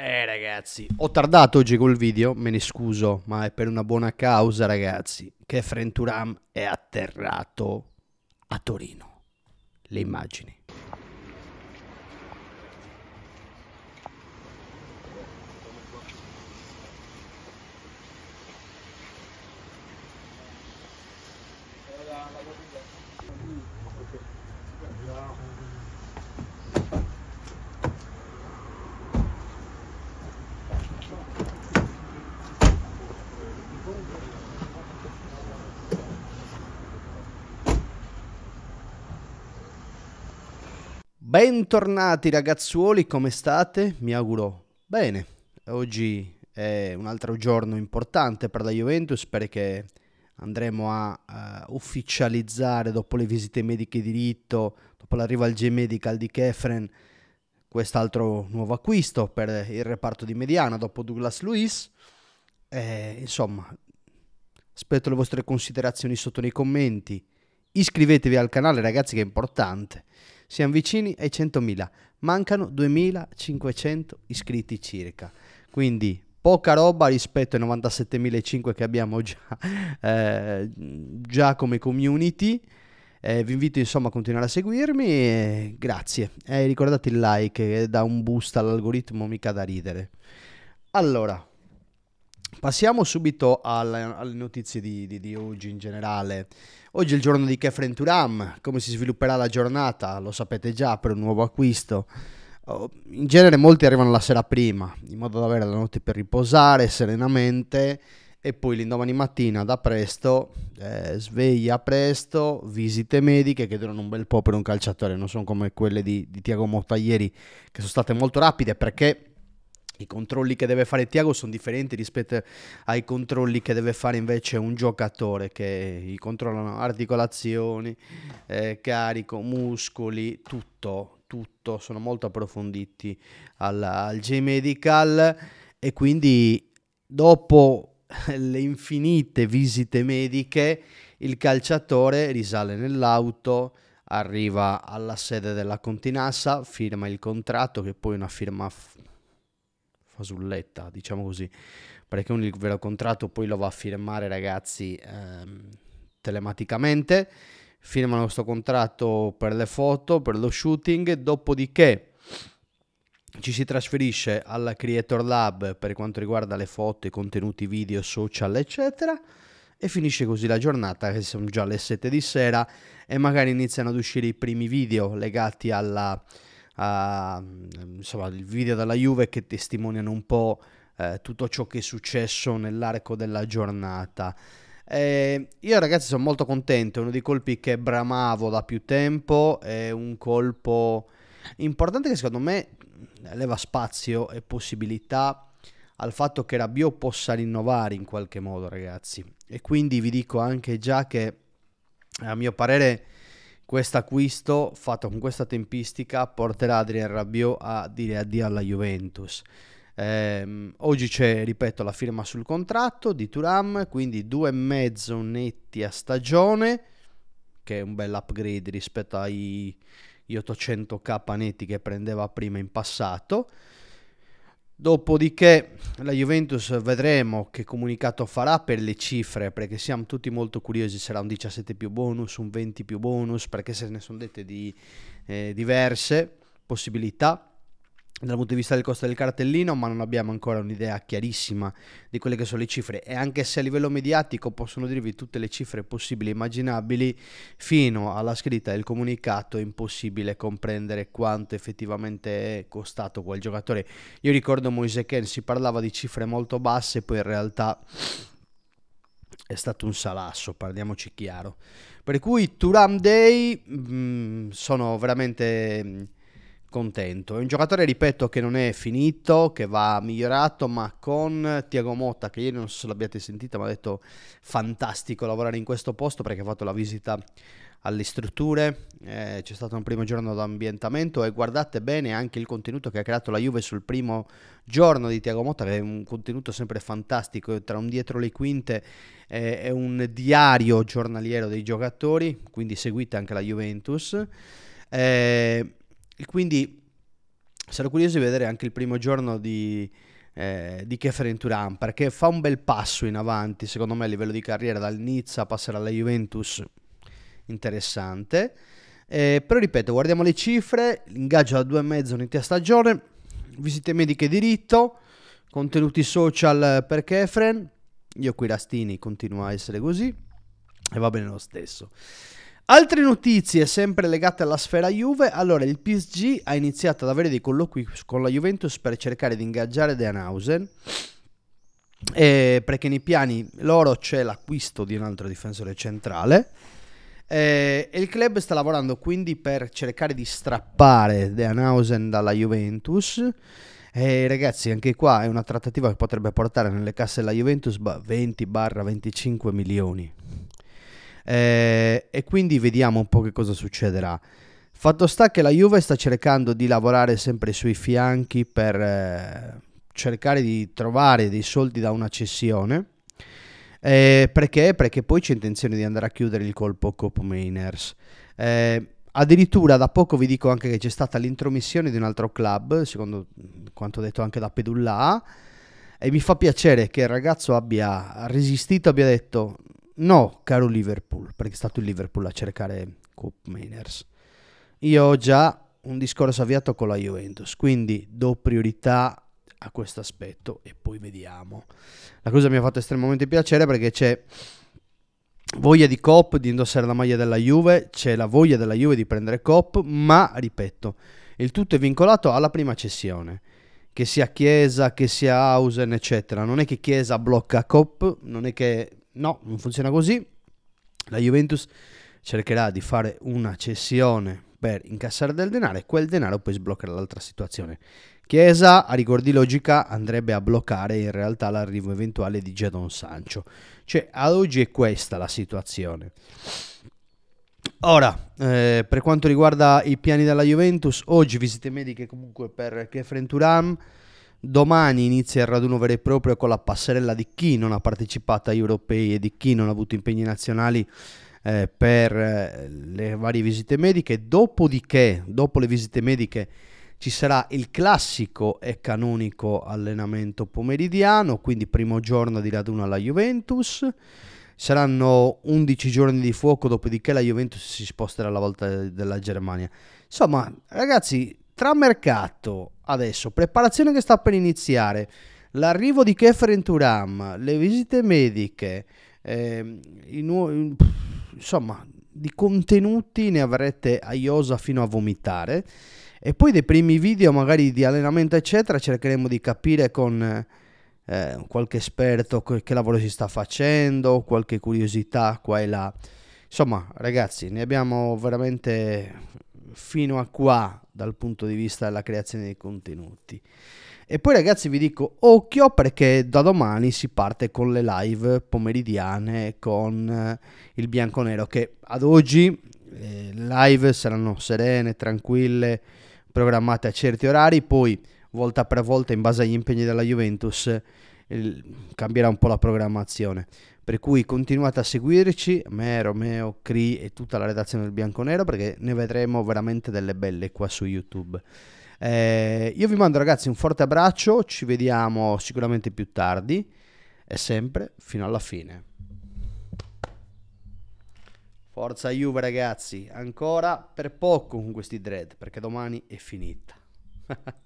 Eh ragazzi, ho tardato oggi col video, me ne scuso, ma è per una buona causa ragazzi, che Frenturam è atterrato a Torino. Le immagini. Bentornati ragazzuoli, come state? Mi auguro bene. Oggi è un altro giorno importante per la Juventus perché andremo a uh, ufficializzare dopo le visite mediche di diritto, dopo l'arrivo al G-Medical di Kefren, quest'altro nuovo acquisto per il reparto di mediana dopo Douglas Luis. insomma, aspetto le vostre considerazioni sotto nei commenti. Iscrivetevi al canale ragazzi che è importante. Siamo vicini ai 100.000, mancano 2.500 iscritti circa. Quindi poca roba rispetto ai 97.500 che abbiamo già, eh, già come community. Eh, vi invito insomma a continuare a seguirmi e grazie. Eh, ricordate il like che eh, dà un boost all'algoritmo, mica da ridere. Allora, passiamo subito alla, alle notizie di, di, di oggi in generale. Oggi è il giorno di Kefren Turam, come si svilupperà la giornata lo sapete già per un nuovo acquisto. Oh, in genere molti arrivano la sera prima, in modo da avere la notte per riposare serenamente e poi l'indomani mattina da presto, eh, sveglia presto, visite mediche che durano un bel po' per un calciatore, non sono come quelle di, di Tiago Motta ieri che sono state molto rapide perché i controlli che deve fare Tiago sono differenti rispetto ai controlli che deve fare invece un giocatore che controllano articolazioni, eh, carico, muscoli, tutto, tutto, sono molto approfonditi alla, al j medical e quindi dopo le infinite visite mediche il calciatore risale nell'auto, arriva alla sede della Continassa, firma il contratto che poi è una firma fasulletta, diciamo così, perché un vero contratto poi lo va a firmare ragazzi ehm, telematicamente, firmano questo contratto per le foto, per lo shooting, dopodiché ci si trasferisce al Creator Lab per quanto riguarda le foto, i contenuti video, social, eccetera. E finisce così la giornata, che sono già le 7 di sera, e magari iniziano ad uscire i primi video legati alla, a, mm, insomma, il video della Juve che testimoniano un po' eh, tutto ciò che è successo nell'arco della giornata. Eh, io ragazzi sono molto contento, è uno dei colpi che bramavo da più tempo, è un colpo importante che secondo me leva spazio e possibilità al fatto che Rabiot possa rinnovare in qualche modo ragazzi e quindi vi dico anche già che a mio parere questo acquisto fatto con questa tempistica porterà Adrien Rabiot a dire addio alla Juventus. Eh, oggi c'è, ripeto, la firma sul contratto di Turam, quindi due e mezzo netti a stagione, che è un bel upgrade rispetto agli 800k netti che prendeva prima in passato. Dopodiché la Juventus vedremo che comunicato farà per le cifre, perché siamo tutti molto curiosi, sarà un 17 più bonus, un 20 più bonus, perché se ne sono dette di eh, diverse possibilità dal punto di vista del costo del cartellino, ma non abbiamo ancora un'idea chiarissima di quelle che sono le cifre. E anche se a livello mediatico possono dirvi tutte le cifre possibili e immaginabili, fino alla scritta del comunicato è impossibile comprendere quanto effettivamente è costato quel giocatore. Io ricordo Moise Ken, si parlava di cifre molto basse, poi in realtà è stato un salasso, parliamoci chiaro. Per cui Turam Day mh, mm, sono veramente mm, contento. È un giocatore, ripeto, che non è finito, che va migliorato, ma con Tiago Motta, che ieri non so se l'abbiate sentita, mi ha detto fantastico lavorare in questo posto perché ha fatto la visita alle strutture, eh, c'è stato un primo giorno d'ambientamento e guardate bene anche il contenuto che ha creato la Juve sul primo giorno di Tiago Motta, che è un contenuto sempre fantastico, tra un dietro le quinte e eh, un diario giornaliero dei giocatori, quindi seguite anche la Juventus. Eh, e quindi sarò curioso di vedere anche il primo giorno di, eh, di Keferin Turan perché fa un bel passo in avanti secondo me a livello di carriera dal Nizza passerà alla Juventus interessante eh, però ripeto guardiamo le cifre l'ingaggio da due e mezzo un'intera stagione visite mediche diritto contenuti social per Kefren io qui Rastini continua a essere così e va bene lo stesso Altre notizie sempre legate alla sfera Juve, allora il PSG ha iniziato ad avere dei colloqui con la Juventus per cercare di ingaggiare De Anausen, eh, perché nei piani loro c'è l'acquisto di un altro difensore centrale eh, e il club sta lavorando quindi per cercare di strappare De Anausen dalla Juventus. Eh, ragazzi, anche qua è una trattativa che potrebbe portare nelle casse della Juventus 20-25 milioni eh, e quindi vediamo un po' che cosa succederà. Fatto sta che la Juve sta cercando di lavorare sempre sui fianchi per eh, cercare di trovare dei soldi da una cessione. Eh, perché? Perché poi c'è intenzione di andare a chiudere il colpo Cop Mainers. Eh, addirittura da poco vi dico anche che c'è stata l'intromissione di un altro club, secondo quanto detto anche da Pedulla. E mi fa piacere che il ragazzo abbia resistito, abbia detto No, caro Liverpool, perché è stato il Liverpool a cercare Coop Mainers. Io ho già un discorso avviato con la Juventus, quindi do priorità a questo aspetto e poi vediamo. La cosa mi ha fatto estremamente piacere perché c'è voglia di Coop di indossare la maglia della Juve, c'è la voglia della Juve di prendere Coop, ma ripeto, il tutto è vincolato alla prima cessione. Che sia Chiesa, che sia Hausen, eccetera. Non è che Chiesa blocca Coop, non è che No, non funziona così. La Juventus cercherà di fare una cessione per incassare del denaro e quel denaro poi sbloccherà l'altra situazione. Chiesa, a rigor di logica, andrebbe a bloccare in realtà l'arrivo eventuale di Jadon Sancho. Cioè, ad oggi è questa la situazione. Ora, eh, per quanto riguarda i piani della Juventus, oggi visite mediche comunque per Kefren Turam. Domani inizia il raduno vero e proprio con la passerella di chi non ha partecipato agli europei e di chi non ha avuto impegni nazionali eh, per eh, le varie visite mediche. Dopodiché, dopo le visite mediche, ci sarà il classico e canonico allenamento pomeridiano, quindi primo giorno di raduno alla Juventus. Saranno 11 giorni di fuoco, dopodiché la Juventus si sposterà alla volta della Germania. Insomma, ragazzi, tra mercato, adesso, preparazione che sta per iniziare, l'arrivo di Kefren Turam, le visite mediche, eh, nuovi, insomma, di contenuti ne avrete a iosa fino a vomitare. E poi dei primi video, magari di allenamento, eccetera, cercheremo di capire con eh, qualche esperto che lavoro si sta facendo, qualche curiosità qua e là. Insomma, ragazzi, ne abbiamo veramente fino a qua dal punto di vista della creazione dei contenuti. E poi ragazzi vi dico occhio perché da domani si parte con le live pomeridiane con eh, il bianco bianconero che ad oggi le eh, live saranno serene, tranquille, programmate a certi orari, poi volta per volta in base agli impegni della Juventus cambierà un po' la programmazione per cui continuate a seguirci, me, Romeo, Cri e tutta la redazione del Bianconero perché ne vedremo veramente delle belle qua su YouTube. Eh, io vi mando ragazzi un forte abbraccio, ci vediamo sicuramente più tardi e sempre fino alla fine. Forza Juve ragazzi, ancora per poco con questi dread perché domani è finita.